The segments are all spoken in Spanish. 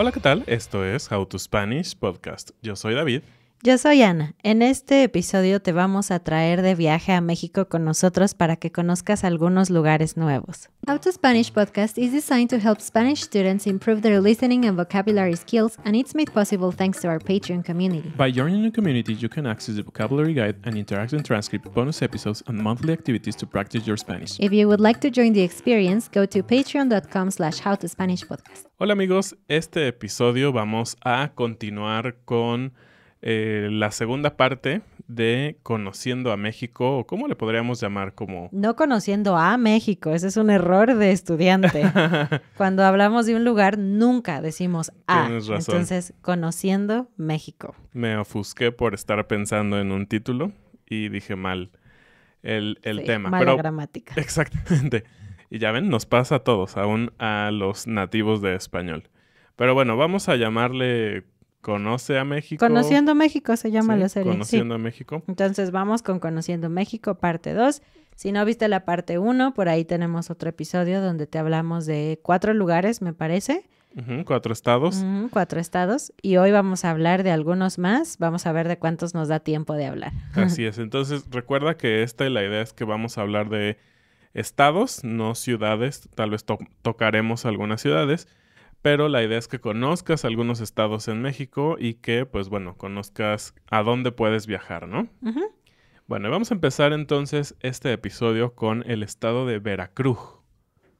Hola, ¿qué tal? Esto es How to Spanish Podcast. Yo soy David. Yo soy Ana. En este episodio te vamos a traer de viaje a México con nosotros para que conozcas algunos lugares nuevos. How to Spanish podcast is designed to help Spanish students improve their listening and vocabulary skills, and it's made possible thanks to our Patreon community. By joining the community, you can access the vocabulary guide and interactive transcript, bonus episodes, and monthly activities to practice your Spanish. If you would like to join the experience, go to patreon.com slash howtospanishpodcast. Hola amigos, este episodio vamos a continuar con... Eh, la segunda parte de Conociendo a México, o cómo le podríamos llamar como... No conociendo a México, ese es un error de estudiante. Cuando hablamos de un lugar, nunca decimos a. Entonces, Conociendo México. Me ofusqué por estar pensando en un título y dije mal el, tema. Pero, gramática. Exactamente. Y ya ven, nos pasa a todos, aún a los nativos de español. Pero bueno, vamos a llamarle Conoce a México. Conociendo México se llama la serie. Conociendo a México. Entonces vamos con Conociendo México, parte 2. Si no viste la parte 1, por ahí tenemos otro episodio donde te hablamos de cuatro lugares, me parece. cuatro estados. cuatro estados. Y hoy vamos a hablar de algunos más. Vamos a ver de cuántos nos da tiempo de hablar. Así es. Entonces recuerda que esta y la idea es que vamos a hablar de estados, no ciudades. Tal vez tocaremos algunas ciudades pero la idea es que conozcas algunos estados en México y que, pues bueno, conozcas a dónde puedes viajar, ¿no? Bueno, vamos a empezar entonces este episodio con el estado de Veracruz.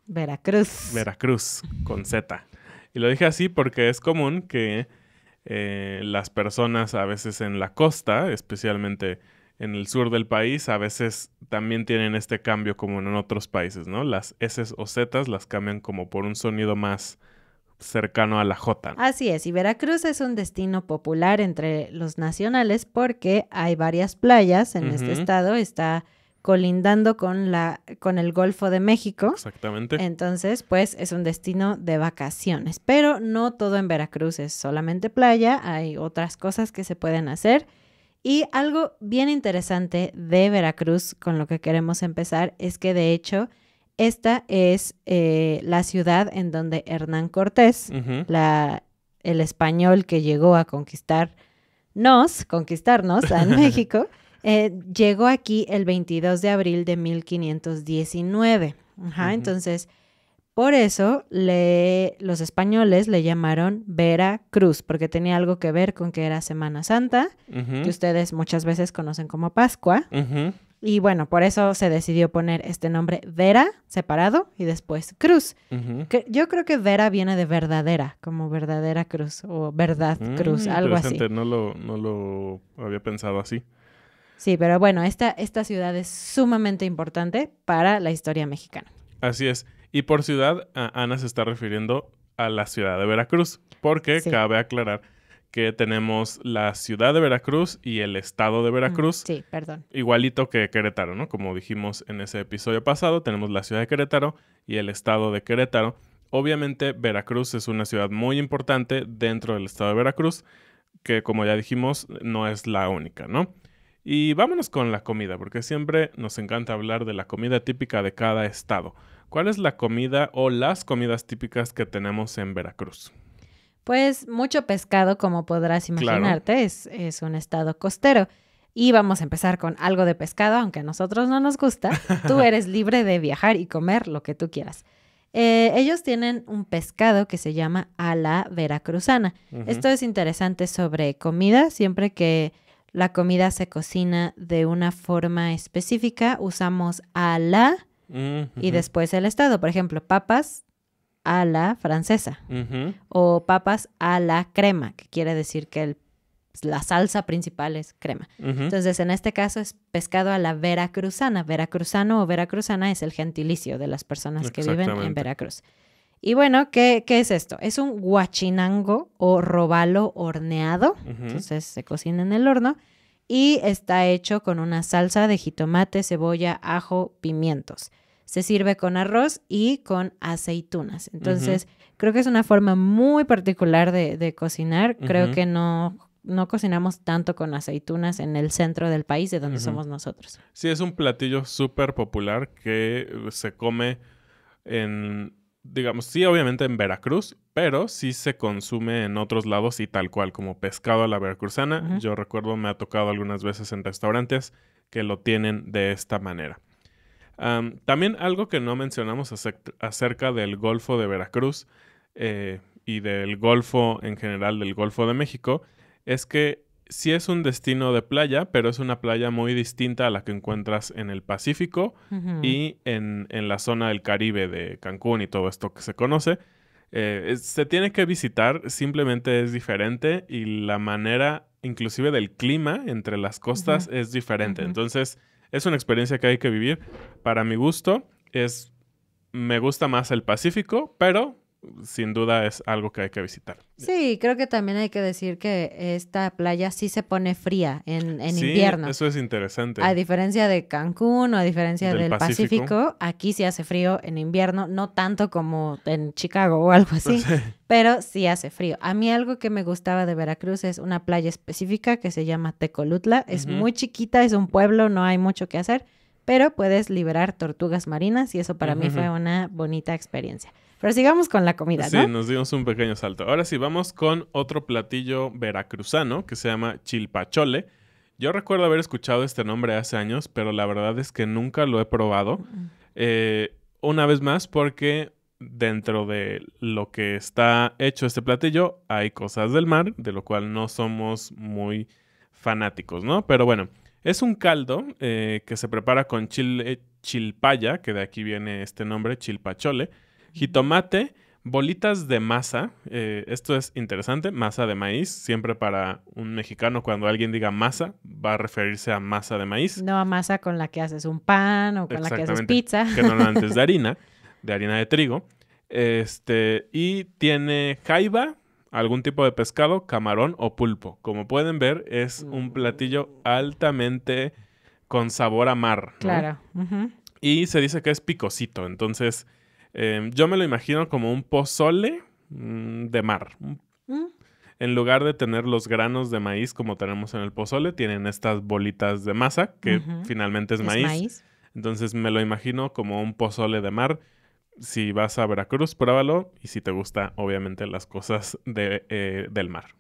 Veracruz. Veracruz, con Z. Y lo dije así porque es común que eh, las personas a veces en la costa, especialmente en el sur del país, a veces también tienen este cambio como en otros países, ¿no? Las S o Z las cambian como por un sonido más cercano a la J. Así es, y Veracruz es un destino popular entre los nacionales porque hay varias playas en este estado, está colindando con la con el Golfo de México. Exactamente. Entonces, pues es un destino de vacaciones, pero no todo en Veracruz es solamente playa, hay otras cosas que se pueden hacer. Y algo bien interesante de Veracruz con lo que queremos empezar es que de hecho esta es eh, la ciudad en donde Hernán Cortés, el español que llegó a conquistarnos, conquistarnos a México, eh, llegó aquí el 22 de abril de 1519. Ajá, Entonces, por eso los españoles le llamaron Cruz, porque tenía algo que ver con que era Semana Santa, que ustedes muchas veces conocen como Pascua. Y bueno, por eso se decidió poner este nombre Vera separado y después Cruz. que yo creo que Vera viene de verdadera, como verdadera cruz o verdad mm, cruz, algo así. No lo, no lo había pensado así. Sí, pero bueno, esta, esta ciudad es sumamente importante para la historia mexicana. Así es. Y por ciudad, Ana se está refiriendo a la ciudad de Veracruz, porque cabe aclarar que tenemos la ciudad de Veracruz y el estado de Veracruz. Sí, perdón. Igualito que Querétaro, ¿no? Como dijimos en ese episodio pasado, tenemos la ciudad de Querétaro y el estado de Querétaro. Obviamente Veracruz es una ciudad muy importante dentro del estado de Veracruz, que como ya dijimos no es la única, ¿no? Y vámonos con la comida, porque siempre nos encanta hablar de la comida típica de cada estado. ¿Cuál es la comida o las comidas típicas que tenemos en Veracruz? Pues mucho pescado, como podrás imaginarte, es, un estado costero. Y vamos a empezar con algo de pescado, aunque a nosotros no nos gusta. Tú eres libre de viajar y comer lo que tú quieras. Eh, ellos tienen un pescado que se llama ala veracruzana. Esto es interesante sobre comida. Siempre que la comida se cocina de una forma específica, usamos ala y después el estado. Por ejemplo, papas a la francesa o papas a la crema, que quiere decir que la salsa principal es crema. Entonces, en este caso es pescado a la veracruzana. Veracruzano o veracruzana es el gentilicio de las personas que viven en Veracruz. Y bueno, ¿qué, es esto? Es un guachinango o robalo horneado. Entonces se cocina en el horno y está hecho con una salsa de jitomate, cebolla, ajo, pimientos se sirve con arroz y con aceitunas. Entonces, creo que es una forma muy particular de, cocinar. Creo que no no cocinamos tanto con aceitunas en el centro del país de donde somos nosotros. Sí, es un platillo súper popular que eh, se come en, digamos, sí, obviamente en Veracruz, pero sí se consume en otros lados y tal cual, como pescado a la veracruzana. Yo recuerdo, me ha tocado algunas veces en restaurantes que lo tienen de esta manera también algo que no mencionamos acerca del Golfo de Veracruz eh, y del Golfo en general, del Golfo de México, es que sí es un destino de playa, pero es una playa muy distinta a la que encuentras en el Pacífico y en, la zona del Caribe de Cancún y todo esto que se conoce. Eh, se tiene que visitar, simplemente es diferente y la manera inclusive del clima entre las costas es diferente. Entonces, es una experiencia que hay que vivir. Para mi gusto, es me gusta más el Pacífico, pero sin duda es algo que hay que visitar. Sí, creo que también hay que decir que esta playa sí se pone fría en, en sí, invierno. Eso es interesante. A diferencia de Cancún o a diferencia del, Pacífico. aquí sí hace frío en invierno, no tanto como en Chicago o algo así, pero sí hace frío. A mí algo que me gustaba de Veracruz es una playa específica que se llama Tecolutla. Es muy chiquita, es un pueblo, no hay mucho que hacer pero puedes liberar tortugas marinas y eso para mí fue una bonita experiencia. Pero sigamos con la comida, ¿no? Sí, nos dimos un pequeño salto. Ahora sí, vamos con otro platillo veracruzano que se llama chilpachole. Yo recuerdo haber escuchado este nombre hace años, pero la verdad es que nunca lo he probado. Eh, una vez más, porque dentro de lo que está hecho este platillo hay cosas del mar, de lo cual no somos muy fanáticos, ¿no? Pero bueno, es un caldo eh, que se prepara con chilpaya, que de aquí viene este nombre, chilpachole, jitomate, bolitas de masa. Eh, esto es interesante, masa de maíz. Siempre para un mexicano, cuando alguien diga masa, va a referirse a masa de maíz. No a masa con la que haces un pan o con la que haces pizza. Que no antes de harina, de harina de trigo. Este, y tiene jaiba, algún tipo de pescado, camarón o pulpo. Como pueden ver, es un mm. platillo altamente con sabor a mar. Claro. Y se dice que es picosito. Entonces, em, yo me lo imagino como un pozole mm, de mar. Mm. En lugar de tener los granos de maíz como tenemos en el pozole, tienen estas bolitas de masa que finalmente es, maíz. Entonces me lo imagino como un pozole de mar si vas a Veracruz, pruébalo. Y si te gusta, obviamente, las cosas de, eh, del mar.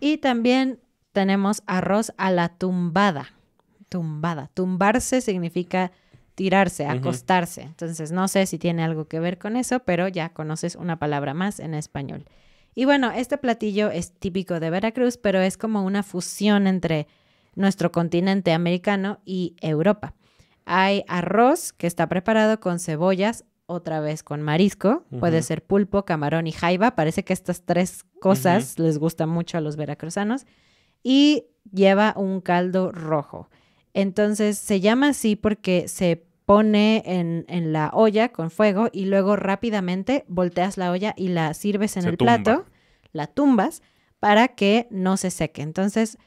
Y también tenemos arroz a la tumbada. Tumbada. Tumbarse significa tirarse, acostarse. Entonces, no sé si tiene algo que ver con eso, pero ya conoces una palabra más en español. Y bueno, este platillo es típico de Veracruz, pero es como una fusión entre nuestro continente americano y Europa. Hay arroz que está preparado con cebollas, otra vez con marisco, puede ser pulpo, camarón y jaiba. Parece que estas tres cosas les gustan mucho a los veracruzanos. Y lleva un caldo rojo. Entonces se llama así porque se pone en, la olla con fuego y luego rápidamente volteas la olla y la sirves en el plato, la tumbas para que no se seque. Entonces,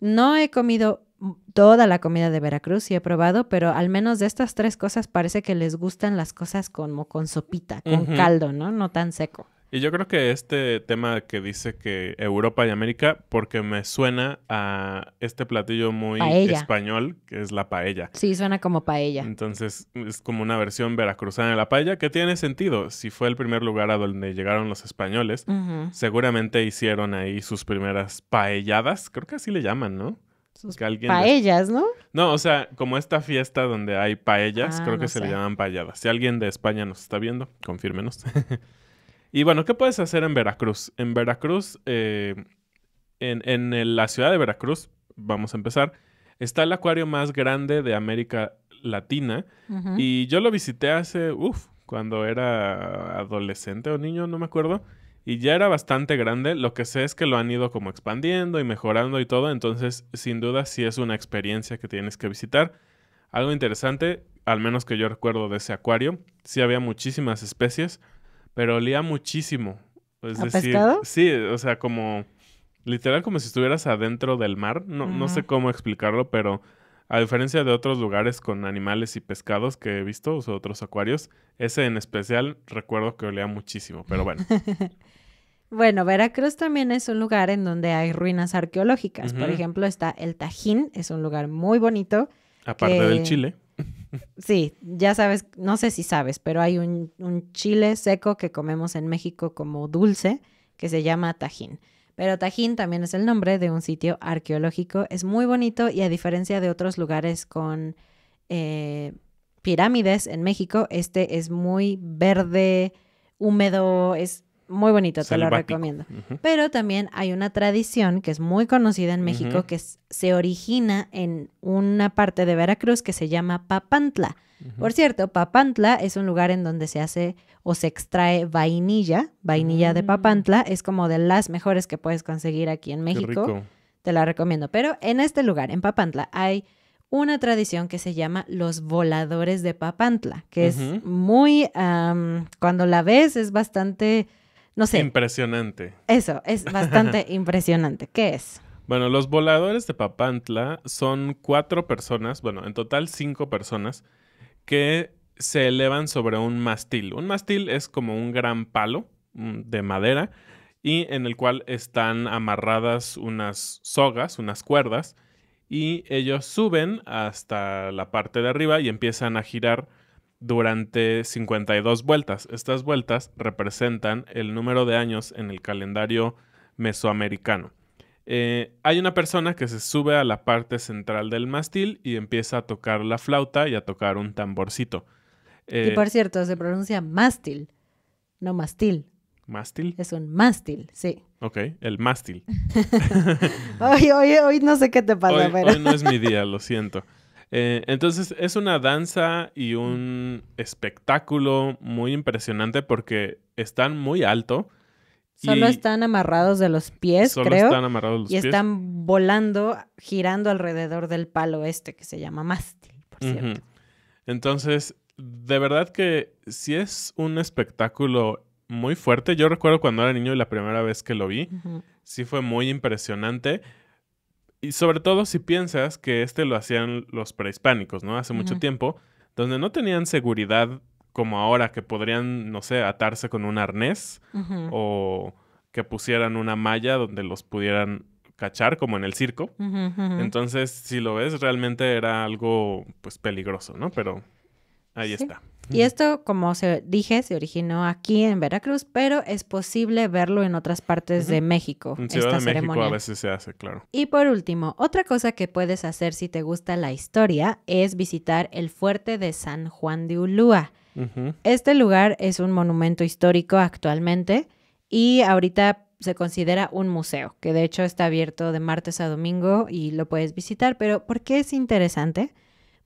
no he comido toda la comida de Veracruz, sí he probado, pero al menos de estas tres cosas parece que les gustan las cosas como con sopita, con caldo, ¿no? No tan seco. Y yo creo que este tema que dice que Europa y América, porque me suena a este platillo muy español, que es la paella. Sí, suena como paella. Entonces es como una versión veracruzana de la paella, que tiene sentido. Si fue el primer lugar a donde llegaron los españoles, seguramente hicieron ahí sus primeras paelladas, creo que así le llaman, ¿no? paellas, ¿no? No, o sea, como esta fiesta donde hay paellas, ah, creo que se le llaman payadas. Si alguien de España nos está viendo, confírmenos. y bueno, ¿qué puedes hacer en Veracruz? En Veracruz, eh, en, la ciudad de Veracruz, vamos a empezar, está el acuario más grande de América Latina. Y yo lo visité hace, uff, cuando era adolescente o niño, no me acuerdo y ya era bastante grande, lo que sé es que lo han ido como expandiendo y mejorando y todo, entonces sin duda sí es una experiencia que tienes que visitar. Algo interesante, al menos que yo recuerdo de ese acuario, sí había muchísimas especies, pero olía muchísimo. Es sí, o sea, como literal como si estuvieras adentro del mar, no, no sé cómo explicarlo, pero a diferencia de otros lugares con animales y pescados que he visto, o otros acuarios, ese en especial recuerdo que olía muchísimo, pero bueno. bueno, Veracruz también es un lugar en donde hay ruinas arqueológicas. Por ejemplo, está el Tajín, es un lugar muy bonito. Aparte del chile. Sí, ya sabes, no sé si sabes, pero hay un, chile seco que comemos en México como dulce que se llama tajín. Pero Tajín también es el nombre de un sitio arqueológico. Es muy bonito y a diferencia de otros lugares con eh, pirámides en México, este es muy verde, húmedo, es muy bonito, te lo recomiendo. Pero también hay una tradición que es muy conocida en México, que se origina en una parte de Veracruz que se llama Papantla por cierto, Papantla es un lugar en donde se hace o se extrae vainilla. Vainilla de mm. Papantla es como de las mejores que puedes conseguir aquí en México. Te la recomiendo. Pero en este lugar, en Papantla, hay una tradición que se llama los voladores de Papantla, que es muy, cuando la ves es bastante, no sé. Impresionante. Eso, es bastante impresionante. ¿Qué es? Bueno, los voladores de Papantla son cuatro personas, bueno, en total cinco personas que se elevan sobre un mástil. Un mástil es como un gran palo mm, de madera y en el cual están amarradas unas sogas, unas cuerdas, y ellos suben hasta la parte de arriba y empiezan a girar durante 52 vueltas. Estas vueltas representan el número de años en el calendario mesoamericano. Eh, hay una persona que se sube a la parte central del mástil y empieza a tocar la flauta y a tocar un tamborcito. y eh, por cierto, se pronuncia mástil, no mastil. ¿Mástil? Es un mástil, sí. Ok, el mástil. hoy, hoy, hoy no sé qué te pasa, pero... hoy no es mi día, lo siento. Eh, entonces es una danza y un espectáculo muy impresionante porque están muy alto Solo están amarrados de los pies, solo Están amarrados de los y están volando, girando alrededor del palo este que se llama mástil, por cierto. Entonces, de verdad que sí es un espectáculo muy fuerte. Yo recuerdo cuando era niño y la primera vez que lo vi, sí fue muy impresionante. Y sobre todo si piensas que este lo hacían los prehispánicos, ¿no? Hace mucho tiempo, donde no tenían seguridad como ahora, que podrían, no sé, atarse con un arnés o que pusieran una malla donde los pudieran cachar, como en el circo. Entonces, si lo ves, realmente era algo, pues, peligroso, ¿no? Pero ahí está. Y esto, como se dije, se originó aquí en Veracruz, pero es posible verlo en otras partes de México. En Ciudad esta ceremonia. a veces se hace, claro. Y por último, otra cosa que puedes hacer si te gusta la historia es visitar el fuerte de San Juan de Ulúa. Este lugar es un monumento histórico actualmente y ahorita se considera un museo, que de hecho está abierto de martes a domingo y lo puedes visitar. Pero ¿por qué es interesante?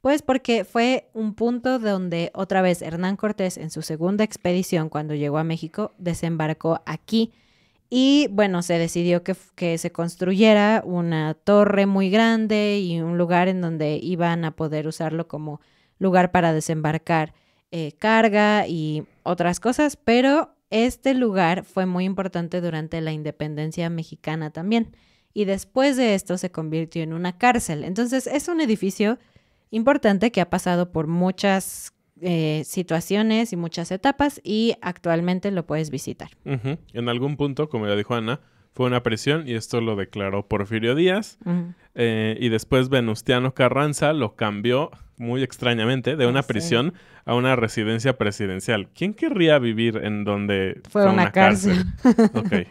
Pues porque fue un punto donde otra vez Hernán Cortés en su segunda expedición cuando llegó a México desembarcó aquí y bueno, se decidió que se construyera una torre muy grande y un lugar en donde iban a poder usarlo como lugar para desembarcar eh, carga y otras cosas, pero este lugar fue muy importante durante la independencia mexicana también. Y después de esto se convirtió en una cárcel. Entonces es un edificio importante que ha pasado por muchas eh, situaciones y muchas etapas y actualmente lo puedes visitar. En algún punto, como ya dijo Ana, fue una prisión y esto lo declaró Porfirio Díaz. Eh, y después Venustiano Carranza lo cambió muy extrañamente de una ah, prisión a una residencia presidencial. ¿Quién querría vivir en donde fue, una, cárcel? ok.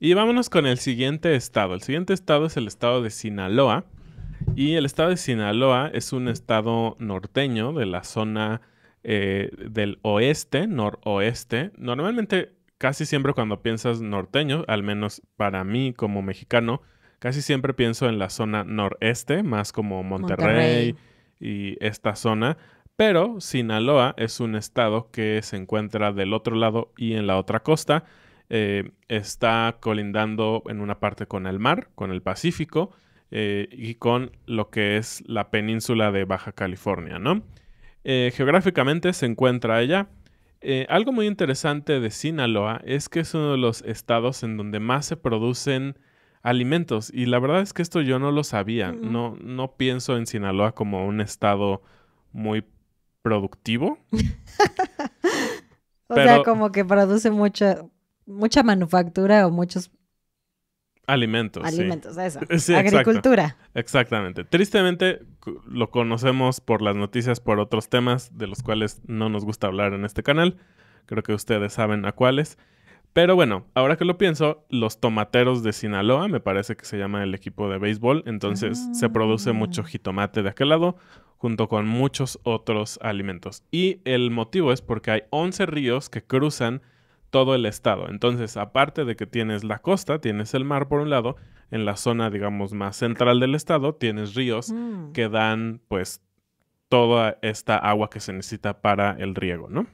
Y vámonos con el siguiente estado. El siguiente estado es el estado de Sinaloa. Y el estado de Sinaloa es un estado norteño de la zona eh, del oeste, noroeste. Normalmente casi siempre cuando piensas norteño, al menos para mí como mexicano, casi siempre pienso en la zona noreste, más como Monterrey, y esta zona. Pero Sinaloa es un estado que se encuentra del otro lado y en la otra costa. Eh, está colindando en una parte con el mar, con el Pacífico eh, y con lo que es la península de Baja California, ¿no? Eh, geográficamente se encuentra ella eh, algo muy interesante de Sinaloa es que es uno de los estados en donde más se producen alimentos. Y la verdad es que esto yo no lo sabía. No, no pienso en Sinaloa como un estado muy productivo. o sea, como que produce mucha, mucha manufactura o muchos Alimentos. Alimentos, eso. Agricultura. Exactamente. Tristemente lo conocemos por las noticias, por otros temas de los cuales no nos gusta hablar en este canal. Creo que ustedes saben a cuáles. Pero bueno, ahora que lo pienso, los tomateros de Sinaloa, me parece que se llama el equipo de béisbol, entonces ah. se produce mucho jitomate de aquel lado, junto con muchos otros alimentos. Y el motivo es porque hay 11 ríos que cruzan todo el estado. Entonces, aparte de que tienes la costa, tienes el mar por un lado, en la zona, digamos, más central del estado, tienes ríos mm. que dan, pues, toda esta agua que se necesita para el riego, ¿no?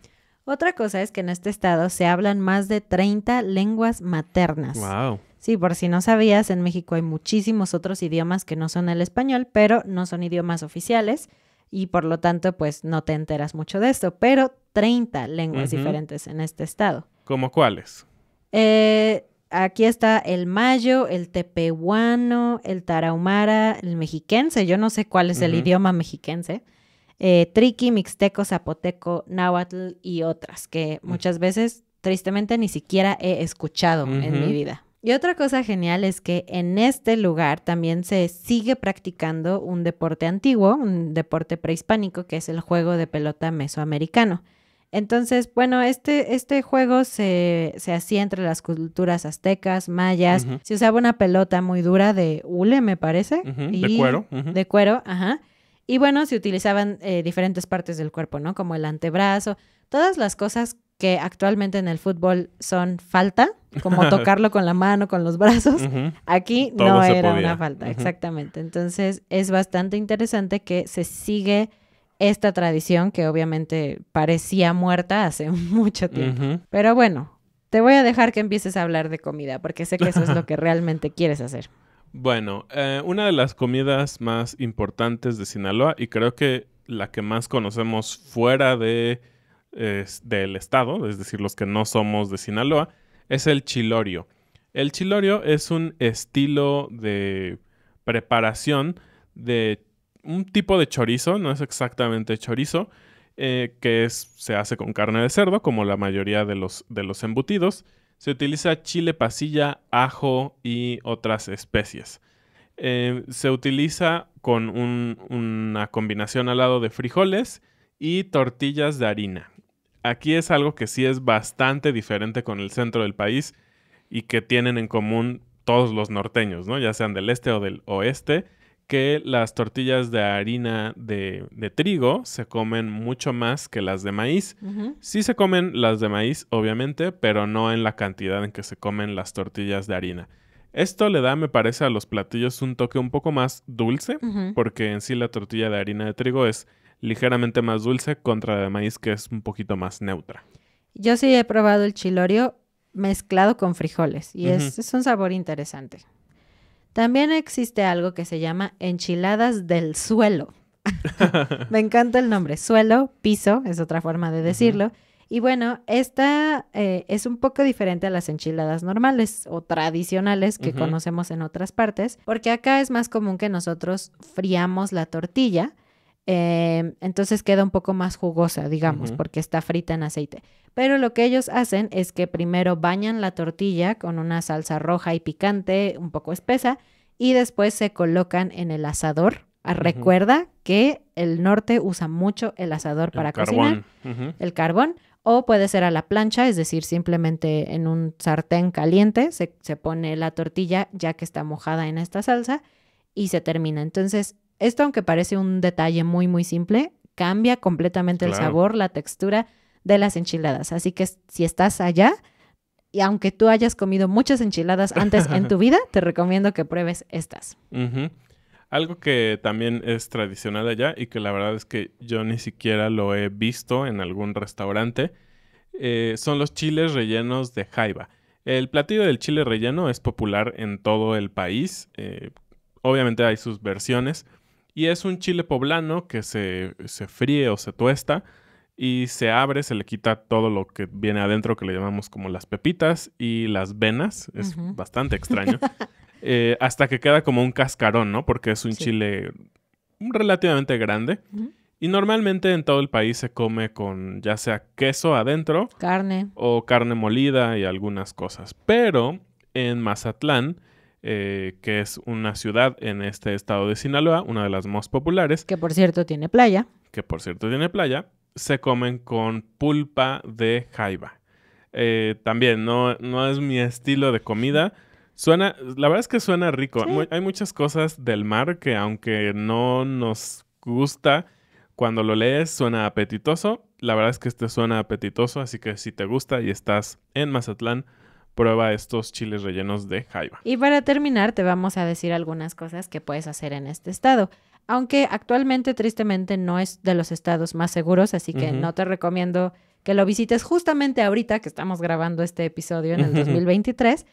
Otra cosa es que en este estado se hablan más de 30 lenguas maternas. Wow. Sí, por si no sabías, en México hay muchísimos otros idiomas que no son el español, pero no son idiomas oficiales y por lo tanto, pues no te enteras mucho de esto, pero 30 lenguas diferentes en este estado. ¿Como cuáles? Eh, aquí está el mayo, el tepehuano, el tarahumara, el mexiquense, yo no sé cuál es el idioma mexiquense, eh, triqui, mixteco, zapoteco, náhuatl y otras que muchas veces, tristemente, ni siquiera he escuchado en mi vida. Y otra cosa genial es que en este lugar también se sigue practicando un deporte antiguo, un deporte prehispánico, que es el juego de pelota mesoamericano. Entonces, bueno, este, este juego se, se hacía entre las culturas aztecas, mayas. Se usaba una pelota muy dura de hule, me parece. y de cuero. De cuero, ajá. Y bueno, se utilizaban eh, diferentes partes del cuerpo, ¿no? Como el antebrazo, todas las cosas que actualmente en el fútbol son falta, como tocarlo con la mano, con los brazos. Aquí no era una falta, exactamente. Entonces es bastante interesante que se sigue esta tradición que obviamente parecía muerta hace mucho tiempo. Pero bueno, te voy a dejar que empieces a hablar de comida porque sé que eso es lo que realmente quieres hacer. Bueno, eh, una de las comidas más importantes de Sinaloa y creo que la que más conocemos fuera de, del estado, es decir, los que no somos de Sinaloa, es el chilorio. El chilorio es un estilo de preparación de un tipo de chorizo, no es exactamente chorizo, eh, que se hace con carne de cerdo, como la mayoría de los, embutidos. Se utiliza chile pasilla, ajo y otras especies. Eh, se utiliza con una combinación al lado de frijoles y tortillas de harina. Aquí es algo que sí es bastante diferente con el centro del país y que tienen en común todos los norteños, ¿no? Ya sean del este o del oeste que las tortillas de harina de, trigo se comen mucho más que las de maíz. Sí se comen las de maíz, obviamente, pero no en la cantidad en que se comen las tortillas de harina. Esto le da, me parece, a los platillos un toque un poco más dulce, porque en sí la tortilla de harina de trigo es ligeramente más dulce contra la de maíz que es un poquito más neutra. Yo sí he probado el chilorio mezclado con frijoles y es, un sabor interesante. También existe algo que se llama enchiladas del suelo. Me encanta el nombre. Suelo, piso, es otra forma de decirlo. Y bueno, esta eh, es un poco diferente a las enchiladas normales o tradicionales que conocemos en otras partes, porque acá es más común que nosotros friamos la tortilla, eh, entonces queda un poco más jugosa, digamos, porque está frita en aceite. Pero lo que ellos hacen es que primero bañan la tortilla con una salsa roja y picante, un poco espesa, y después se colocan en el asador. Ah, recuerda que el norte usa mucho el asador para cocinar, el carbón, o puede ser a la plancha, es decir, simplemente en un sartén caliente se, pone la tortilla ya que está mojada en esta salsa y se termina. Entonces, esto aunque parece un detalle muy, muy simple, cambia completamente el sabor, la textura, de las enchiladas. Así que si estás allá, y aunque tú hayas comido muchas enchiladas antes en tu vida, te recomiendo que pruebes estas. Algo que también es tradicional allá y que la verdad es que yo ni siquiera lo he visto en algún restaurante, eh, son los chiles rellenos de jaiba. El platillo del chile relleno es popular en todo el país, eh, obviamente hay sus versiones, y es un chile poblano que se, se fríe o se tuesta y se abre, se le quita todo lo que viene adentro, que le llamamos como las pepitas y las venas. Es bastante extraño. Eh, hasta que queda como un cascarón, ¿no? Porque es un chile relativamente grande. Y normalmente en todo el país se come con ya sea queso adentro. Carne. O carne molida y algunas cosas. Pero en Mazatlán, eh, que es una ciudad en este estado de Sinaloa, una de las más populares. Que por cierto tiene playa. Que por cierto tiene playa se comen con pulpa de jaiba. Eh, también no, no es mi estilo de comida. Suena, la verdad es que suena rico. Hay muchas cosas del mar que aunque no nos gusta, cuando lo lees suena apetitoso. La verdad es que este suena apetitoso, así que si te gusta y estás en Mazatlán, prueba estos chiles rellenos de jaiba. Y para terminar, te vamos a decir algunas cosas que puedes hacer en este estado. Aunque actualmente, tristemente, no es de los estados más seguros, así que no te recomiendo que lo visites justamente ahorita que estamos grabando este episodio en el 2023.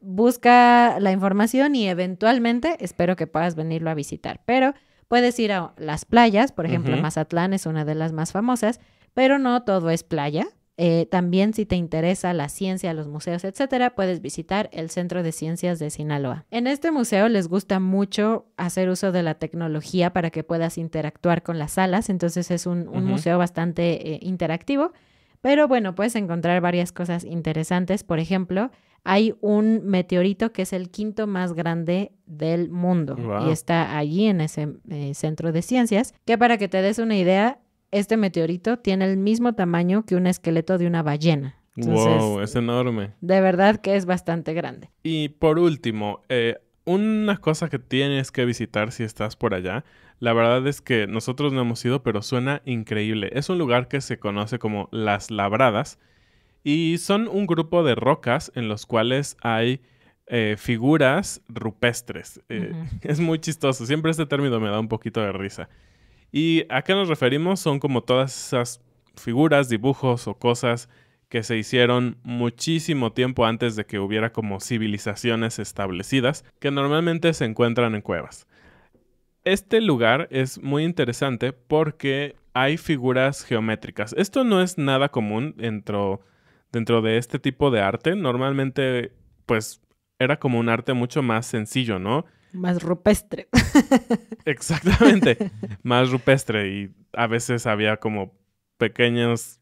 Busca la información y eventualmente espero que puedas venirlo a visitar. Pero puedes ir a las playas, por ejemplo, Mazatlán es una de las más famosas, pero no todo es playa. Eh, también si te interesa la ciencia, los museos, etcétera, puedes visitar el Centro de Ciencias de Sinaloa. En este museo les gusta mucho hacer uso de la tecnología para que puedas interactuar con las salas, entonces es un, museo bastante eh, interactivo. Pero bueno, puedes encontrar varias cosas interesantes. Por ejemplo, hay un meteorito que es el quinto más grande del mundo y está allí en ese eh, centro de ciencias, que para que te des una idea, este meteorito tiene el mismo tamaño que un esqueleto de una ballena. wow, es enorme. De verdad que es bastante grande. Y por último, eh, una cosa que tienes que visitar si estás por allá, la verdad es que nosotros no hemos ido, pero suena increíble. Es un lugar que se conoce como Las Labradas y son un grupo de rocas en los cuales hay eh, figuras rupestres. Eh, es muy chistoso, siempre este término me da un poquito de risa. ¿Y a qué nos referimos? Son como todas esas figuras, dibujos o cosas que se hicieron muchísimo tiempo antes de que hubiera como civilizaciones establecidas, que normalmente se encuentran en cuevas. Este lugar es muy interesante porque hay figuras geométricas. Esto no es nada común dentro, dentro de este tipo de arte. Normalmente, pues, era como un arte mucho más sencillo, ¿no? Más rupestre. Exactamente, más rupestre y a veces había como pequeños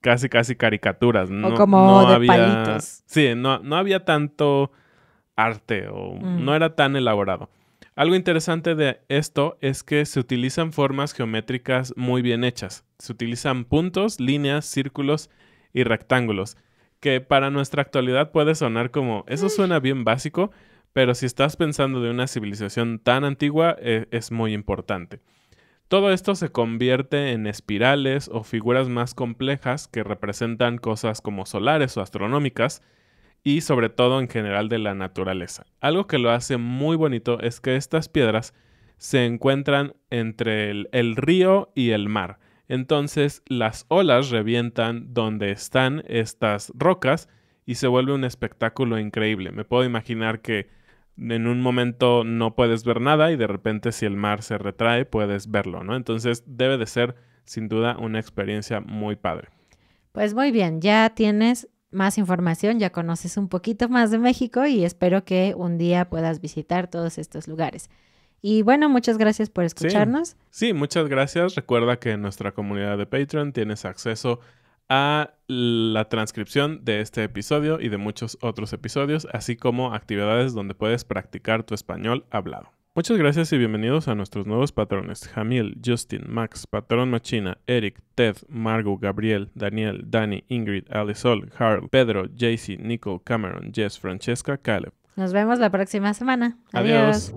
casi casi caricaturas, no, o como palitos. Sí, no, no había tanto arte o mm. no era tan elaborado. Algo interesante de esto es que se utilizan formas geométricas muy bien hechas. Se utilizan puntos, líneas, círculos y rectángulos, que para nuestra actualidad puede sonar como, eso suena bien básico, pero si estás pensando de una civilización tan antigua, eh, es muy importante. Todo esto se convierte en espirales o figuras más complejas que representan cosas como solares o astronómicas y sobre todo en general de la naturaleza. Algo que lo hace muy bonito es que estas piedras se encuentran entre el río y el mar. Entonces las olas revientan donde están estas rocas y se vuelve un espectáculo increíble. Me puedo imaginar que en un momento no puedes ver nada y de repente si el mar se retrae puedes verlo, ¿no? Entonces debe de ser sin duda una experiencia muy padre. Pues muy bien, ya tienes más información, ya conoces un poquito más de México y espero que un día puedas visitar todos estos lugares. Y bueno, muchas gracias por escucharnos. Sí, muchas gracias. Recuerda que en nuestra comunidad de Patreon tienes acceso a a la transcripción de este episodio y de muchos otros episodios, así como actividades donde puedes practicar tu español hablado. Muchas gracias y bienvenidos a nuestros nuevos patrones. Jamil, Justin, Max, Patrón Machina, Eric, Ted, Margo, Gabriel, Daniel, Dani, Ingrid, Alisol, Harold, Pedro, Jaycee, Nicole, Cameron, Jess, Francesca, Caleb. Nos vemos la próxima semana. Adiós.